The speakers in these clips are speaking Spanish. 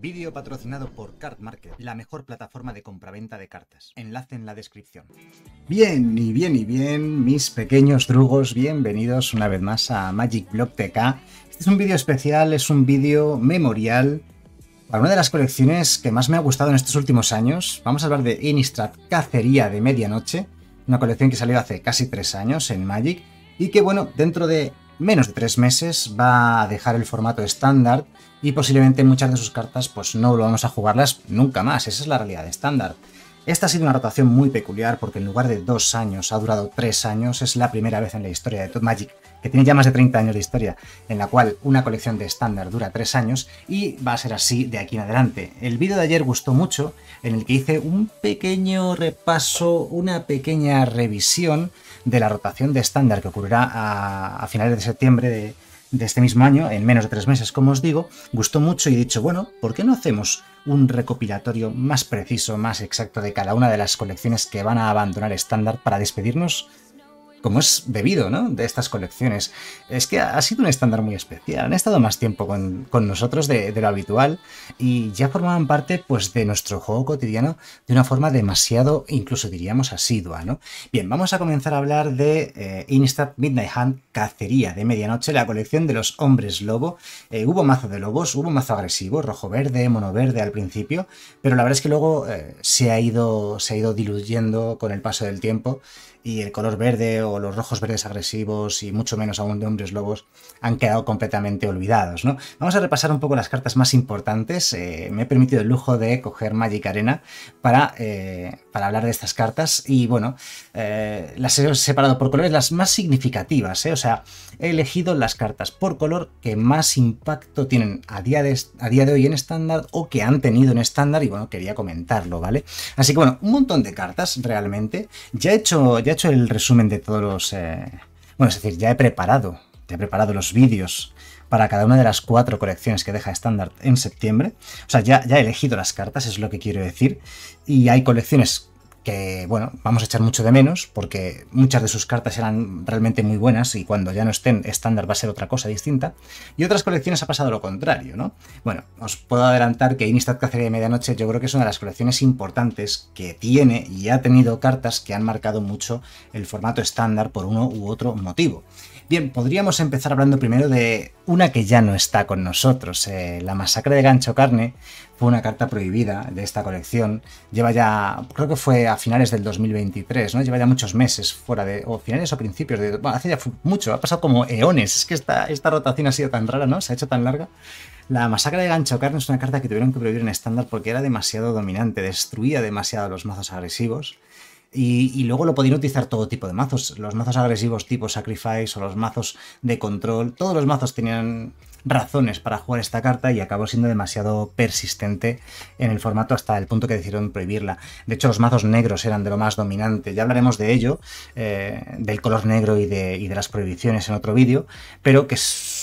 Vídeo patrocinado por Card Market, la mejor plataforma de compraventa de cartas. Enlace en la descripción. Bien, y bien, y bien, mis pequeños drugos, bienvenidos una vez más a Magic Block TK. Este es un vídeo especial, es un vídeo memorial para una de las colecciones que más me ha gustado en estos últimos años. Vamos a hablar de Innistrad Cacería de Medianoche, una colección que salió hace casi tres años en Magic y que, bueno, dentro de menos de tres meses, va a dejar el formato estándar y posiblemente muchas de sus cartas pues no volvamos a jugarlas nunca más, esa es la realidad estándar. Esta ha sido una rotación muy peculiar porque en lugar de dos años ha durado tres años, es la primera vez en la historia de Top Magic que tiene ya más de 30 años de historia, en la cual una colección de estándar dura 3 años y va a ser así de aquí en adelante. El vídeo de ayer gustó mucho, en el que hice un pequeño repaso, una pequeña revisión de la rotación de estándar que ocurrirá a, finales de septiembre de, de este mismo año, en menos de tres meses, como os digo, gustó mucho y he dicho, bueno, ¿por qué no hacemos un recopilatorio más preciso, más exacto de cada una de las colecciones que van a abandonar estándar para despedirnos como es bebido, ¿no? De estas colecciones. Es que ha sido un estándar muy especial. Han estado más tiempo con, nosotros de, lo habitual y ya formaban parte, pues, de nuestro juego cotidiano de una forma demasiado, incluso diríamos, asidua, ¿no? Bien, vamos a comenzar a hablar de insta eh, Instant Midnight Hunt Cacería de Medianoche, la colección de los hombres lobo. Eh, hubo mazo de lobos, hubo mazo agresivo, rojo-verde, mono-verde al principio, pero la verdad es que luego eh, se, ha ido, se ha ido diluyendo con el paso del tiempo y el color verde o los rojos verdes agresivos y mucho menos aún de hombres lobos han quedado completamente olvidados. ¿no? Vamos a repasar un poco las cartas más importantes. Eh, me he permitido el lujo de coger Magic Arena para, eh, para hablar de estas cartas y bueno, eh, las he separado por colores las más significativas. O sea, he elegido las cartas por color que más impacto tienen a día de, a día de hoy en estándar o que han tenido en estándar y bueno, quería comentarlo, ¿vale? Así que bueno, un montón de cartas realmente. Ya he hecho hecho el resumen de todos los... Eh, bueno, es decir, ya he preparado, ya he preparado los vídeos para cada una de las cuatro colecciones que deja Standard en septiembre. O sea, ya, ya he elegido las cartas, es lo que quiero decir. Y hay colecciones que bueno, vamos a echar mucho de menos porque muchas de sus cartas eran realmente muy buenas y cuando ya no estén estándar va a ser otra cosa distinta. Y otras colecciones ha pasado lo contrario, ¿no? Bueno, os puedo adelantar que Inistad Cacería de Medianoche yo creo que es una de las colecciones importantes que tiene y ha tenido cartas que han marcado mucho el formato estándar por uno u otro motivo. Bien, podríamos empezar hablando primero de una que ya no está con nosotros. Eh, la masacre de Gancho Carne fue una carta prohibida de esta colección. Lleva ya, creo que fue a finales del 2023, ¿no? Lleva ya muchos meses fuera de, o finales o principios de, hace ya mucho, ha pasado como eones. Es que esta, esta rotación ha sido tan rara, ¿no? Se ha hecho tan larga. La masacre de Gancho Carne es una carta que tuvieron que prohibir en estándar porque era demasiado dominante, destruía demasiado los mazos agresivos y, luego lo podían utilizar todo tipo de mazos, los mazos agresivos tipo Sacrifice o los mazos de control, todos los mazos tenían razones para jugar esta carta y acabó siendo demasiado persistente en el formato hasta el punto que decidieron prohibirla. De hecho, los mazos negros eran de lo más dominante. Ya hablaremos de ello, eh, del color negro y de, las prohibiciones en otro vídeo, pero que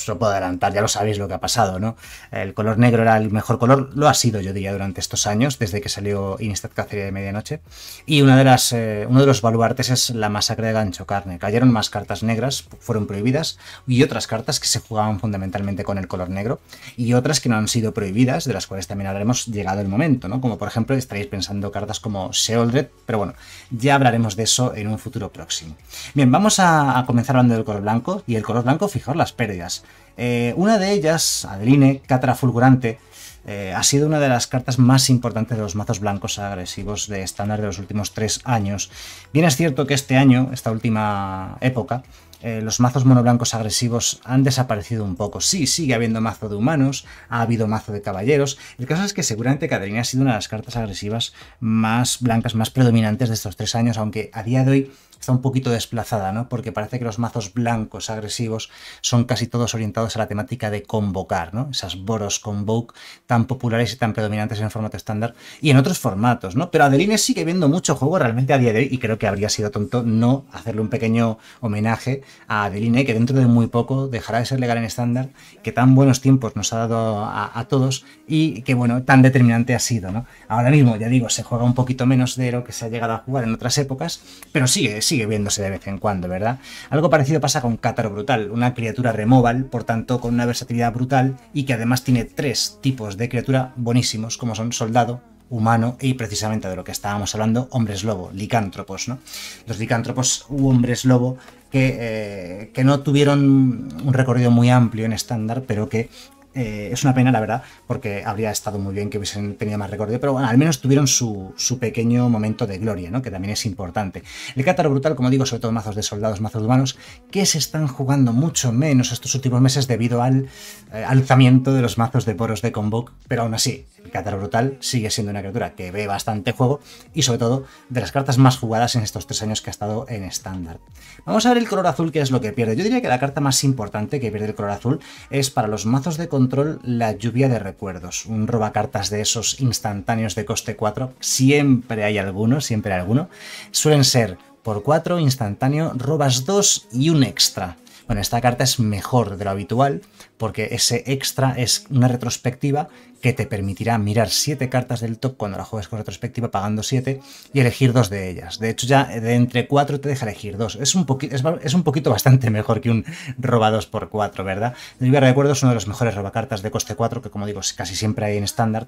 lo puedo adelantar, ya lo sabéis lo que ha pasado, ¿no? El color negro era el mejor color, lo ha sido, yo diría, durante estos años, desde que salió Instat Cacería de Medianoche. Y una de las, eh, uno de los baluartes es la masacre de gancho carne. Cayeron más cartas negras, fueron prohibidas, y otras cartas que se jugaban fundamentalmente con el color negro, y otras que no han sido prohibidas, de las cuales también hablaremos llegado el momento, ¿no? Como por ejemplo estaréis pensando cartas como Seoldred, pero bueno, ya hablaremos de eso en un futuro próximo. Bien, vamos a, comenzar hablando del color blanco, y el color blanco, fijaos las pérdidas. Eh, una de ellas, Adeline, Catra Fulgurante, eh, ha sido una de las cartas más importantes de los mazos blancos agresivos de estándar de los últimos tres años. Bien es cierto que este año, esta última época, eh, los mazos monoblancos agresivos han desaparecido un poco. Sí, sigue habiendo mazo de humanos, ha habido mazo de caballeros. El caso es que seguramente Caterina ha sido una de las cartas agresivas más blancas, más predominantes de estos tres años, aunque a día de hoy está un poquito desplazada, ¿no? Porque parece que los mazos blancos agresivos son casi todos orientados a la temática de convocar, ¿no? Esas Boros Convoke tan populares y tan predominantes en el formato estándar y en otros formatos, ¿no? Pero Adeline sigue viendo mucho juego realmente a día de hoy y creo que habría sido tonto no hacerle un pequeño homenaje a Adeline, que dentro de muy poco dejará de ser legal en estándar, que tan buenos tiempos nos ha dado a, todos y que, bueno, tan determinante ha sido, ¿no? Ahora mismo, ya digo, se juega un poquito menos de lo que se ha llegado a jugar en otras épocas, pero sigue sigue viéndose de vez en cuando, ¿verdad? Algo parecido pasa con Cátaro Brutal, una criatura removal, por tanto con una versatilidad brutal y que además tiene tres tipos de criatura buenísimos, como son soldado, humano y precisamente de lo que estábamos hablando, hombres lobo, licántropos, ¿no? Los licántropos u hombres lobo que, eh, que no tuvieron un recorrido muy amplio en estándar, pero que eh, es una pena, la verdad, porque habría estado muy bien que hubiesen tenido más recorrido, pero bueno, al menos tuvieron su, pequeño momento de gloria, ¿no? que también es importante. El Cátaro Brutal, como digo, sobre todo mazos de soldados, mazos humanos, que se están jugando mucho menos estos últimos meses debido al eh, alzamiento de los mazos de poros de convoc pero aún así, el Cátaro Brutal sigue siendo una criatura que ve bastante juego y sobre todo de las cartas más jugadas en estos tres años que ha estado en estándar. Vamos a ver el color azul, que es lo que pierde. Yo diría que la carta más importante que pierde el color azul es para los mazos de control la lluvia de recuerdos. Un robacartas de esos instantáneos de coste 4. Siempre hay alguno, siempre hay alguno. Suelen ser por 4, instantáneo, robas 2 y un extra. Bueno, esta carta es mejor de lo habitual porque ese extra es una retrospectiva que te permitirá mirar 7 cartas del top cuando la juegues con retrospectiva pagando 7 y elegir 2 de ellas. De hecho, ya de entre 4 te deja elegir 2. Es un, poquito, es, un poquito bastante mejor que un roba 2x4, ¿verdad? De acuerdo recuerdo es uno de los mejores robacartas de coste 4 que como digo casi siempre hay en estándar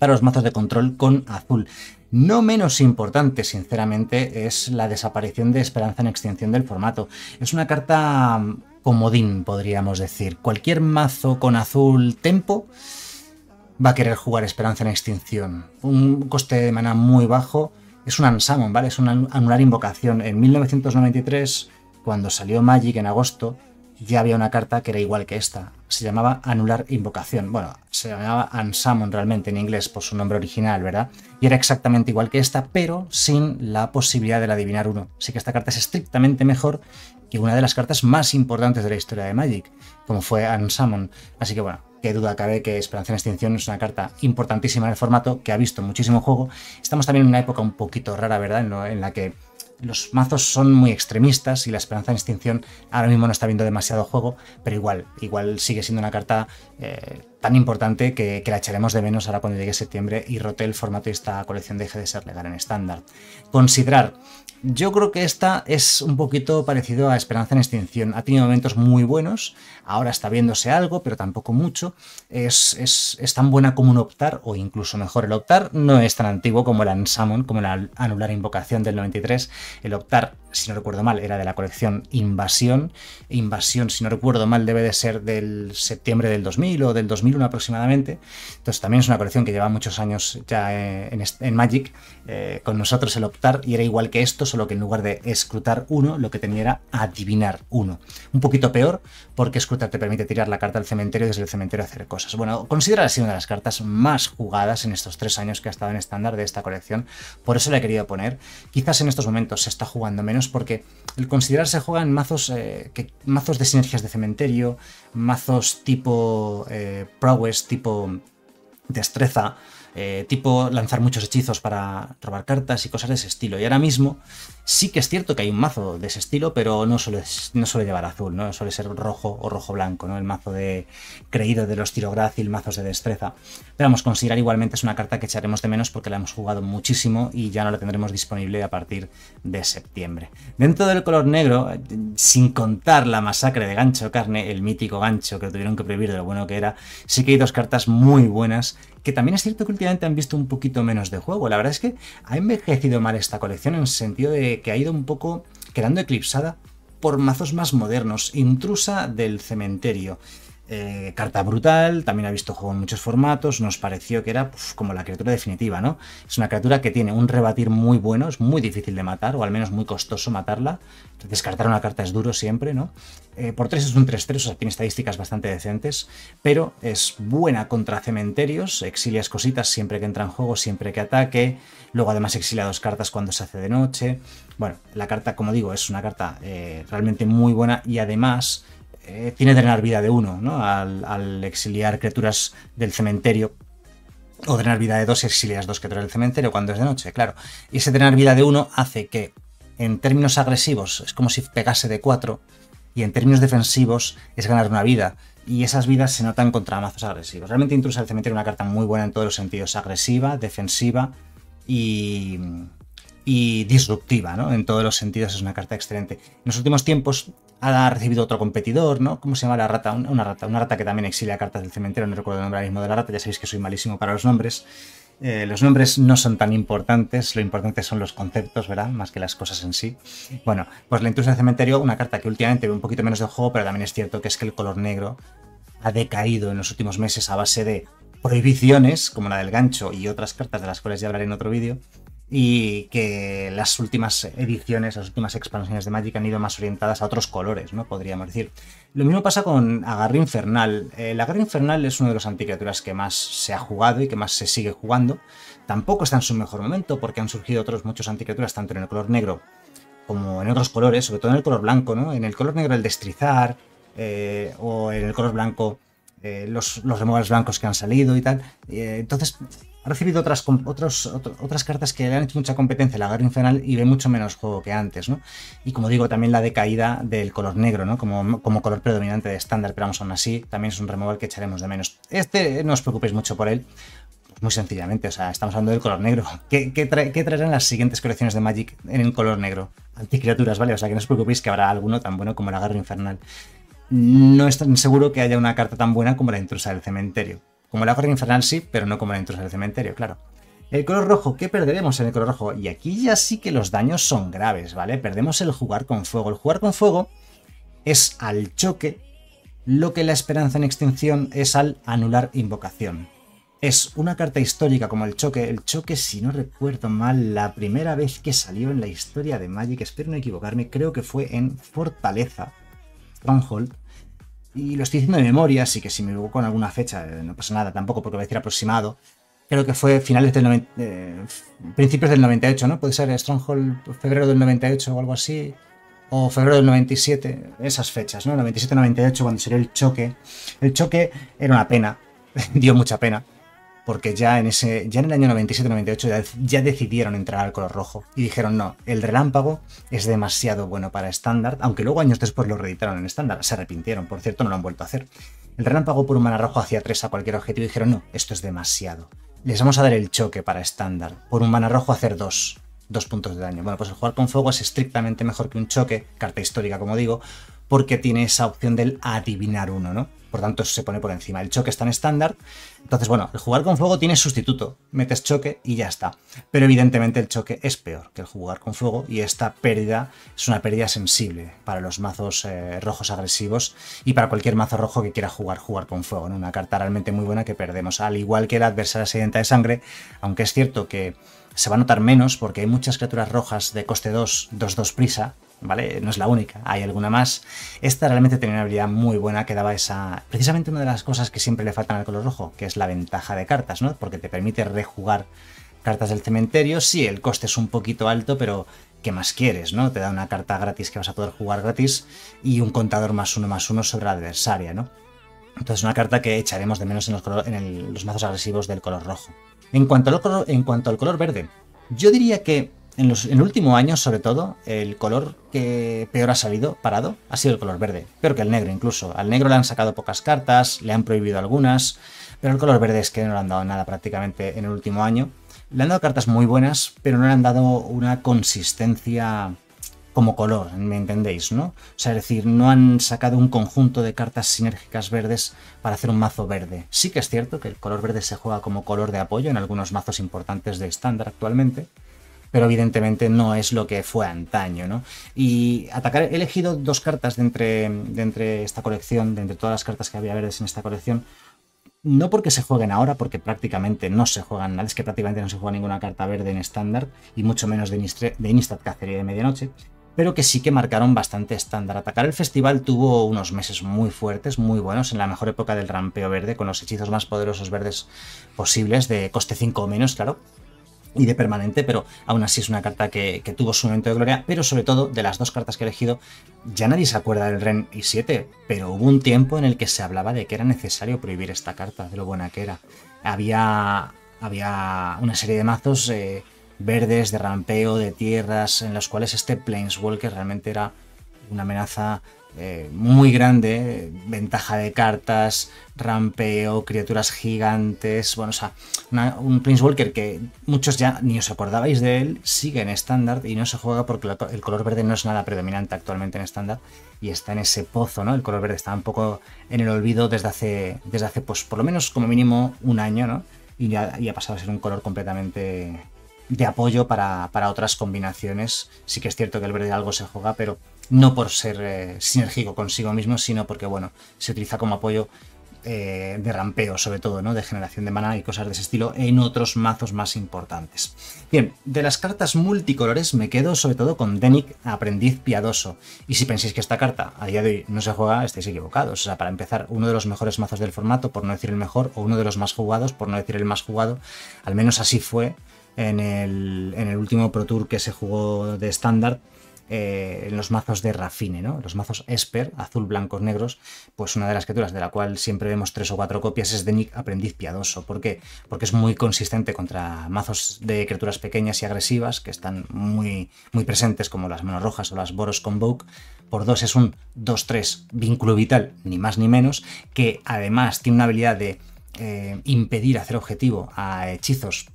para los mazos de control con azul. No menos importante, sinceramente, es la desaparición de Esperanza en extinción del formato. Es una carta mm, comodín, podríamos decir. Cualquier mazo con azul tempo va a querer jugar Esperanza en Extinción. Un coste de mana muy bajo. Es un Ansamon, ¿vale? Es un anular invocación. En 1993, cuando salió Magic en agosto, ya había una carta que era igual que esta. Se llamaba Anular Invocación. Bueno, se llamaba Ansamon realmente en inglés por su nombre original, ¿verdad? Y era exactamente igual que esta, pero sin la posibilidad de adivinar uno. Así que esta carta es estrictamente mejor que una de las cartas más importantes de la historia de Magic, como fue Ansamon. Así que bueno, que duda cabe que Esperanza en Extinción es una carta importantísima en el formato, que ha visto muchísimo juego. Estamos también en una época un poquito rara, ¿verdad? En, la que los mazos son muy extremistas y la Esperanza en Extinción ahora mismo no está viendo demasiado juego, pero igual, igual sigue siendo una carta... Eh, tan importante que, la echaremos de menos ahora cuando llegue septiembre y rote el formato y esta colección deje de ser legal en estándar. Considerar. Yo creo que esta es un poquito parecido a Esperanza en Extinción. Ha tenido momentos muy buenos, ahora está viéndose algo, pero tampoco mucho. Es, tan buena como un optar, o incluso mejor, el optar no es tan antiguo como el Ansamon, como la anular invocación del 93. El optar si no recuerdo mal, era de la colección Invasión. Invasión, si no recuerdo mal, debe de ser del septiembre del 2000 o del 2001 aproximadamente. Entonces también es una colección que lleva muchos años ya eh, en, Magic eh, con nosotros el optar y era igual que esto, solo que en lugar de escrutar uno, lo que tenía era adivinar uno. Un poquito peor porque escrutar te permite tirar la carta al cementerio y desde el cementerio hacer cosas. Bueno, considera así una de las cartas más jugadas en estos tres años que ha estado en estándar de esta colección. Por eso la he querido poner. Quizás en estos momentos se está jugando menos porque el considerar se juega en mazos, eh, mazos de sinergias de cementerio, mazos tipo eh, prowess, tipo destreza, eh, tipo lanzar muchos hechizos para robar cartas y cosas de ese estilo. Y ahora mismo Sí que es cierto que hay un mazo de ese estilo, pero no suele, no suele llevar azul, ¿no? Suele ser rojo o rojo-blanco, ¿no? El mazo de creído de los tirográcil, mazos de destreza. Pero vamos, considerar igualmente es una carta que echaremos de menos porque la hemos jugado muchísimo y ya no la tendremos disponible a partir de septiembre. Dentro del color negro, sin contar la masacre de gancho carne, el mítico gancho que lo tuvieron que prohibir de lo bueno que era, sí que hay dos cartas muy buenas que también es cierto que últimamente han visto un poquito menos de juego. La verdad es que ha envejecido mal esta colección en sentido de que, ha ido un poco quedando eclipsada por mazos más modernos, intrusa del cementerio. Eh, carta brutal, también ha visto juego en muchos formatos, nos pareció que era como la criatura definitiva, ¿no? Es una criatura que tiene un rebatir muy bueno, es muy difícil de matar, o al menos muy costoso matarla. Descartar una carta es duro siempre, ¿no? Eh, por 3 es un 3-3, o sea, tiene estadísticas bastante decentes, pero es buena contra cementerios, exilias cositas siempre que entra en juego, siempre que ataque, luego además exilia dos cartas cuando se hace de noche. Bueno, la carta, como digo, es una carta eh, realmente muy buena y además eh, tiene drenar vida de uno, ¿no? Al, exiliar criaturas del cementerio. O drenar vida de dos, exilias dos criaturas del cementerio cuando es de noche, claro. Y ese drenar vida de uno hace que, en términos agresivos, es como si pegase de 4 y en términos defensivos es ganar una vida. Y esas vidas se notan contra mazos agresivos. Realmente Intrusa del Cementerio es una carta muy buena en todos los sentidos. Agresiva, defensiva y, y disruptiva, ¿no? En todos los sentidos es una carta excelente. En los últimos tiempos ha recibido otro competidor, ¿no? ¿Cómo se llama la rata? Una, rata, una rata que también exilia cartas del cementerio, no recuerdo el nombre ahora mismo de la rata, ya sabéis que soy malísimo para los nombres. Eh, los nombres no son tan importantes, lo importante son los conceptos, ¿verdad? Más que las cosas en sí. Bueno, pues la intrusa del cementerio, una carta que últimamente ve un poquito menos de juego, pero también es cierto que es que el color negro ha decaído en los últimos meses a base de prohibiciones, como la del gancho y otras cartas de las cuales ya hablaré en otro vídeo, y que las últimas ediciones, las últimas expansiones de Magic han ido más orientadas a otros colores, ¿no? Podríamos decir. Lo mismo pasa con Agarre Infernal. El eh, Agarre Infernal es uno de los anticriaturas que más se ha jugado y que más se sigue jugando. Tampoco está en su mejor momento porque han surgido otros muchos anticriaturas, tanto en el color negro como en otros colores, sobre todo en el color blanco, ¿no? En el color negro el destrizar eh, o en el color blanco eh, los, los blancos que han salido y tal. entonces ha recibido otras, otras cartas que le han hecho mucha competencia la Guerra Infernal y ve mucho menos juego que antes, ¿no? Y como digo, también la decaída del color negro, ¿no? Como, como color predominante de estándar, pero vamos, aún así, también es un removal que echaremos de menos. Este, no os preocupéis mucho por él, pues muy sencillamente, o sea, estamos hablando del color negro. ¿Qué, traerán las siguientes colecciones de Magic en el color negro? Anticriaturas, ¿vale? O sea, que no os preocupéis que habrá alguno tan bueno como la Garra Infernal. No es seguro que haya una carta tan buena como la intrusa del cementerio. Como la Guardia Infernal sí, pero no como la del cementerio, claro. El color rojo, ¿qué perderemos en el color rojo? Y aquí ya sí que los daños son graves, ¿vale? Perdemos el jugar con fuego. El jugar con fuego es al choque lo que la esperanza en extinción es al anular invocación. Es una carta histórica como el choque. El choque, si no recuerdo mal, la primera vez que salió en la historia de Magic, espero no equivocarme, creo que fue en Fortaleza, Stronghold, y lo estoy diciendo de memoria, así que si me equivoco en alguna fecha, eh, no pasa nada tampoco porque voy a decir aproximado. Creo que fue finales del 90, eh, principios del 98, ¿no? Puede ser Stronghold pues, febrero del 98 o algo así, o febrero del 97, esas fechas, ¿no? 97-98 cuando salió el choque. El choque era una pena, dio mucha pena porque ya en, ese, ya en el año 97-98 ya, ya, decidieron entrar al color rojo y dijeron, no, el relámpago es demasiado bueno para estándar, aunque luego años después lo reeditaron en estándar, se arrepintieron, por cierto, no lo han vuelto a hacer. El relámpago por un mana rojo hacía 3 a cualquier objetivo y dijeron, no, esto es demasiado. Les vamos a dar el choque para estándar, por un mana rojo hacer dos, 2 puntos de daño. Bueno, pues el jugar con fuego es estrictamente mejor que un choque, carta histórica como digo, porque tiene esa opción del adivinar uno, ¿no? Por tanto, se pone por encima. El choque está en estándar. Entonces, bueno, el jugar con fuego tiene sustituto. Metes choque y ya está. Pero evidentemente el choque es peor que el jugar con fuego y esta pérdida es una pérdida sensible para los mazos eh, rojos agresivos y para cualquier mazo rojo que quiera jugar, jugar con fuego. Una carta realmente muy buena que perdemos. Al igual que la adversaria sedenta de sangre, aunque es cierto que se va a notar menos porque hay muchas criaturas rojas de coste 2, 2-2 prisa, ¿vale? No es la única, hay alguna más. Esta realmente tenía una habilidad muy buena que daba esa... Precisamente una de las cosas que siempre le faltan al color rojo, que es la ventaja de cartas, ¿no? Porque te permite rejugar cartas del cementerio. Sí, el coste es un poquito alto, pero ¿qué más quieres, no? Te da una carta gratis que vas a poder jugar gratis y un contador más uno más uno sobre la adversaria, ¿no? Entonces una carta que echaremos de menos en los, en los mazos agresivos del color rojo. En cuanto, en cuanto al color verde, yo diría que en, el último año, sobre todo, el color que peor ha salido parado ha sido el color verde. Peor que el negro incluso. Al negro le han sacado pocas cartas, le han prohibido algunas, pero el color verde es que no le han dado nada prácticamente en el último año. Le han dado cartas muy buenas, pero no le han dado una consistencia como color, ¿me entendéis? ¿no? O sea, es decir, no han sacado un conjunto de cartas sinérgicas verdes para hacer un mazo verde. Sí que es cierto que el color verde se juega como color de apoyo en algunos mazos importantes de estándar actualmente, pero evidentemente no es lo que fue antaño. ¿no? Y atacar, he elegido dos cartas de entre, de entre esta colección, de entre todas las cartas que había verdes en esta colección, no porque se jueguen ahora, porque prácticamente no se juegan nada, es que prácticamente no se juega ninguna carta verde en estándar, y mucho menos de, Inistre, de Cacería de Medianoche, pero que sí que marcaron bastante estándar. Atacar el festival tuvo unos meses muy fuertes, muy buenos, en la mejor época del rampeo verde, con los hechizos más poderosos verdes posibles, de coste 5 o menos, claro, y de permanente, pero aún así es una carta que, tuvo su momento de gloria, pero sobre todo de las dos cartas que he elegido, ya nadie se acuerda del Ren y 7 pero hubo un tiempo en el que se hablaba de que era necesario prohibir esta carta, de lo buena que era. Había, había una serie de mazos eh, verdes, de rampeo, de tierras, en los cuales este Plainswalker realmente era una amenaza eh, muy grande, ventaja de cartas, rampeo, criaturas gigantes, bueno, o sea, un Prince Walker que muchos ya ni os acordabais de él, sigue en estándar y no se juega porque el color verde no es nada predominante actualmente en estándar y está en ese pozo, ¿no? El color verde está un poco en el olvido desde hace, desde hace pues por lo menos como mínimo un año, ¿no? Y ya, ya ha pasado a ser un color completamente de apoyo para otras combinaciones. Sí que es cierto que el verde algo se juega, pero no por ser eh, sinérgico consigo mismo, sino porque, bueno, se utiliza como apoyo eh, de rampeo, sobre todo, ¿no? De generación de mana y cosas de ese estilo en otros mazos más importantes. Bien, de las cartas multicolores me quedo sobre todo con Denik, Aprendiz Piadoso. Y si pensáis que esta carta a día de hoy no se juega, estáis equivocados. O sea, para empezar, uno de los mejores mazos del formato, por no decir el mejor, o uno de los más jugados, por no decir el más jugado, al menos así fue en el, en el último Pro Tour que se jugó de estándar en eh, los mazos de Rafine, ¿no? Los mazos Esper, azul, blancos, negros, pues una de las criaturas de la cual siempre vemos tres o cuatro copias es de Nick Aprendiz Piadoso. ¿Por qué? Porque es muy consistente contra mazos de criaturas pequeñas y agresivas que están muy, muy presentes, como las manos rojas o las Boros Vogue. Por dos es un 2-3 vínculo vital, ni más ni menos, que además tiene una habilidad de eh, impedir hacer objetivo a hechizos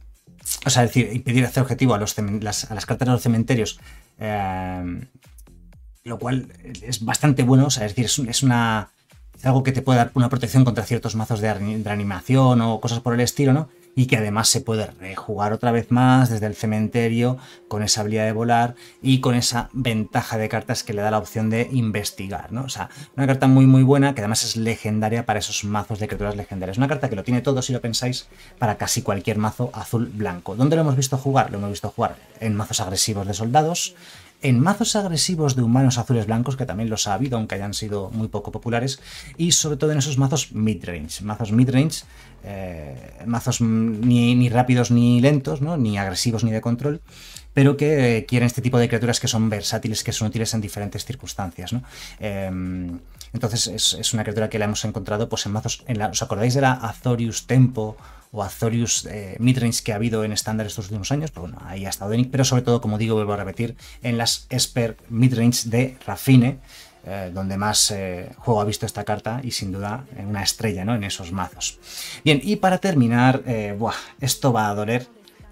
o sea, decir, impedir hacer objetivo a, los a las cartas de los cementerios Em, lo cual es bastante bueno, o sea, es decir, es, una es algo que te puede dar una protección contra ciertos mazos de reanimación o cosas por el estilo, ¿no? y que además se puede rejugar otra vez más desde el cementerio con esa habilidad de volar y con esa ventaja de cartas que le da la opción de investigar, ¿no? O sea, una carta muy muy buena que además es legendaria para esos mazos de criaturas legendarias. Una carta que lo tiene todo, si lo pensáis, para casi cualquier mazo azul-blanco. ¿Dónde lo hemos visto jugar? Lo hemos visto jugar en mazos agresivos de soldados, en mazos agresivos de humanos azules blancos, que también los ha habido, aunque hayan sido muy poco populares, y sobre todo en esos mazos midrange. Mazos midrange, eh, mazos ni, rápidos ni lentos, ni agresivos ni de control, pero que eh, quieren este tipo de criaturas que son versátiles, que son útiles en diferentes circunstancias. ¿no? Em, entonces es, una criatura que la hemos encontrado pues, en mazos... ¿Os acordáis de la Azorius Tempo? o Azorius eh, midrange que ha habido en estándar estos últimos años, pero bueno, ahí ha estado Denick, pero sobre todo, como digo, vuelvo a repetir, en las Esper midrange de Rafine, eh, donde más eh, juego ha visto esta carta y sin duda una estrella ¿no? en esos mazos. Bien, y para terminar, esto va a doler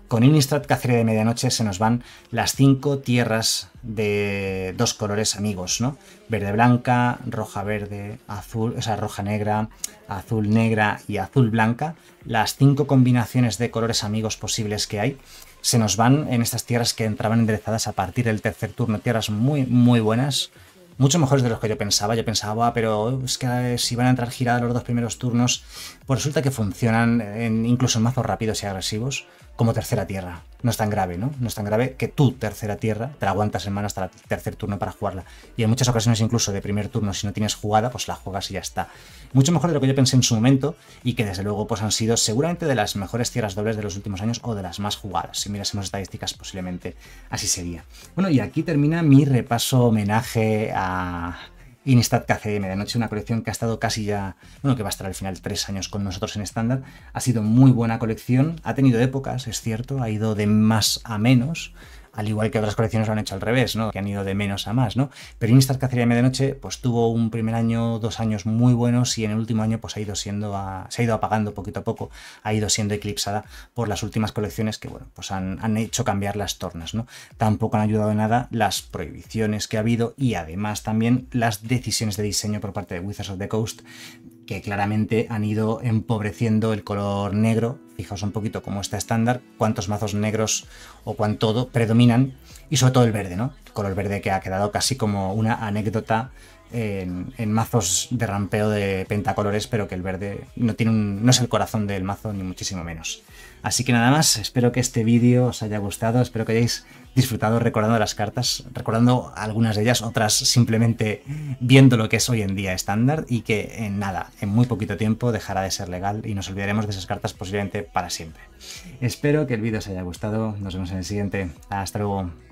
con Innistrad Cacería de Medianoche se nos van las cinco tierras de dos colores amigos, ¿no? Verde blanca, roja verde, azul, o sea, roja negra, azul negra y azul blanca. Las cinco combinaciones de colores amigos posibles que hay se nos van en estas tierras que entraban enderezadas a partir del tercer turno. Tierras muy, muy buenas, mucho mejores de los que yo pensaba. Yo pensaba, pero es que eh, si van a entrar giradas los dos primeros turnos, pues resulta que funcionan en, incluso en mazos rápidos y agresivos como tercera tierra. No es tan grave, ¿no? No es tan grave que tu tercera tierra te la aguantas en mano hasta el tercer turno para jugarla. Y en muchas ocasiones, incluso de primer turno, si no tienes jugada, pues la juegas y ya está. Mucho mejor de lo que yo pensé en su momento y que desde luego pues han sido seguramente de las mejores tierras dobles de los últimos años o de las más jugadas. Si mirásemos estadísticas, posiblemente así sería. Bueno, y aquí termina mi repaso homenaje a Instat KCM de Noche, una colección que ha estado casi ya, bueno, que va a estar al final tres años con nosotros en estándar. Ha sido muy buena colección, ha tenido épocas, es cierto, ha ido de más a menos, al igual que otras colecciones lo han hecho al revés, ¿no? Que han ido de menos a más, ¿no? Pero Instar Cacería de Medianoche, pues tuvo un primer año, dos años muy buenos y en el último año, pues ha ido siendo, se ha ido apagando poquito a poco, ha ido siendo eclipsada por las últimas colecciones que, bueno, pues han, hecho cambiar las tornas, ¿no? Tampoco han ayudado nada las prohibiciones que ha habido y además también las decisiones de diseño por parte de Wizards of the Coast que claramente han ido empobreciendo el color negro. Fijaos un poquito cómo está estándar, cuántos mazos negros o cuánto predominan y sobre todo el verde, ¿no? El color verde que ha quedado casi como una anécdota en, mazos de rampeo de pentacolores, pero que el verde no, tiene no es el corazón del mazo, ni muchísimo menos. Así que nada más, espero que este vídeo os haya gustado, espero que hayáis disfrutado recordando las cartas, recordando algunas de ellas, otras simplemente viendo lo que es hoy en día estándar y que en eh, nada, en muy poquito tiempo dejará de ser legal y nos olvidaremos de esas cartas posiblemente para siempre. Espero que el vídeo os haya gustado, nos vemos en el siguiente, hasta luego.